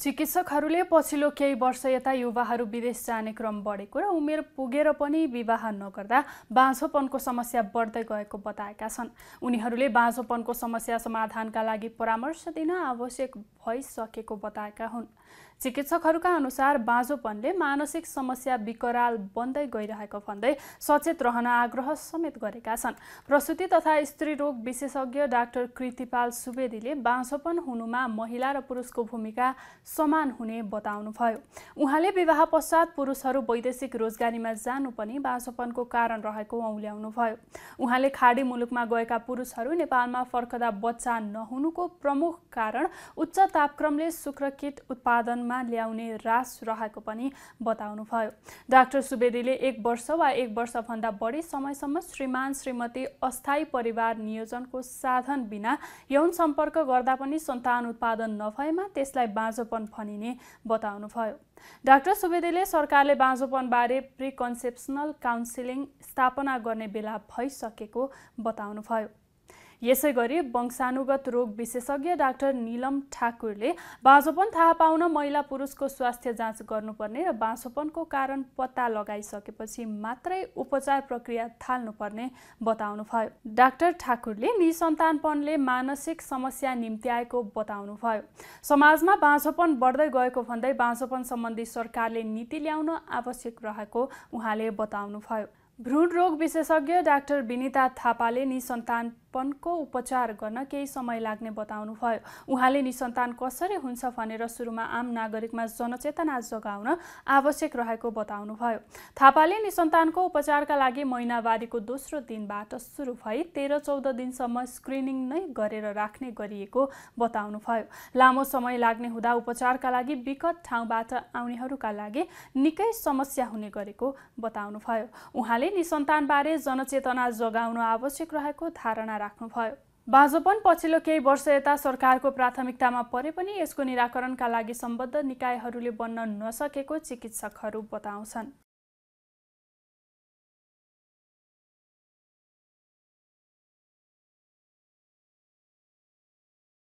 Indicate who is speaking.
Speaker 1: चिकित्सकहरूले पछिल्लो केही वर्ष यता युवाहरू विदेश जाने क्रम बढेको र उमेर पुगेर पनि विवाह नगर्दा बाँझोपनको समस्या बढ्दै गएको बताएका छन् उनीहरूले बाँझोपनको समस्या समाधानका लागि परामर्श दिन आवश्यक भइसकेको बताएका हुन् चिकित्सकहरूका अनुसार बाँझोपनले मानसिक समस्या विकराल बन्दै गइरहेको भन्दै सचेत रहन आग्रह समेत गरेका छन् प्रसुति तथा स्त्री रोग विशेषज्ञ डाक्टर कृतिपाल सुवेदीले बाँझोपन हुनुमा महिला र पुरुषको भूमिका समान हुने बताउनुभयो उहाँले विवाह पश्चात पुरुषहरू वैदेशिक रोजगारीमा जानु पनि बाँझोपनको कारण रहेको औल्याउनुभयो उहाँले खाडी मुलुकमा गएका पुरुषहरू नेपालमा फर्कदा बच्चा नहुनुको प्रमुख कारण उच्च तापक्रमले शुक्रकिट उत्पादनमा ल्याउने रास रहेको पनि बताउनुभयो डाक्टर सुवेदीले एक वर्ष वा एक वर्षभन्दा बढी समयसम्म श्रीमान श्रीमती अस्थायी परिवार नियोजनको साधन बिना यौन सम्पर्क गर्दा पनि सन्तान उत्पादन नभएमा त्यसलाई बाँझोपन बाँझोपन भनिने बताउनुभयो डाक्टर सुवेदीले सरकारले बाँझोपनबारे प्रिकन्सेप्सनल काउन्सिलिङ स्थापना गर्ने बेला भइसकेको बताउनुभयो यसै गरी वंशानुगत रोग विशेषज्ञ डाक्टर निलम ठाकुरले बाँझोपन थाहा पाउन महिला पुरुषको स्वास्थ्य जाँच गर्नुपर्ने र बाँझोपनको कारण पत्ता लगाइसकेपछि मात्रै उपचार प्रक्रिया थाल्नुपर्ने बताउनुभयो डाक्टर ठाकुरले निसन्तानपनले मानसिक समस्या निम्त्याएको बताउनुभयो समाजमा बाँझोपन बढ्दै गएको भन्दै बाँझोपन सम्बन्धी सरकारले नीति ल्याउन आवश्यक रहेको उहाँले बताउनुभयो भ्रूण रोग विशेषज्ञ डाक्टर विनिता थापाले निसन्तानपनको उपचार गर्न केही समय लाग्ने बताउनुभयो उहाँले निसन्तान कसरी हुन्छ भनेर सुरुमा आम नागरिकमा जनचेतना जगाउन आवश्यक रहेको बताउनुभयो थापाले निसन्तानको उपचारका लागि महिनावारीको दोस्रो दिनबाट सुरु भई तेह्र चौध दिनसम्म स्क्रिनिङ नै गरेर राख्ने गरिएको बताउनुभयो लामो समय लाग्ने हुँदा उपचारका लागि विकट ठाउँबाट आउनेहरूका लागि निकै समस्या हुने गरेको बताउनुभयो उहाँले गर्दै निसन्तानबारे जनचेतना जोगाउन आवश्यक रहेको धारणा राख्नुभयो भाजपन पछिल्लो केही वर्ष यता सरकारको प्राथमिकतामा परे पनि यसको निराकरणका लागि सम्बद्ध निकायहरूले बन्न नसकेको चिकित्सकहरू बताउँछन्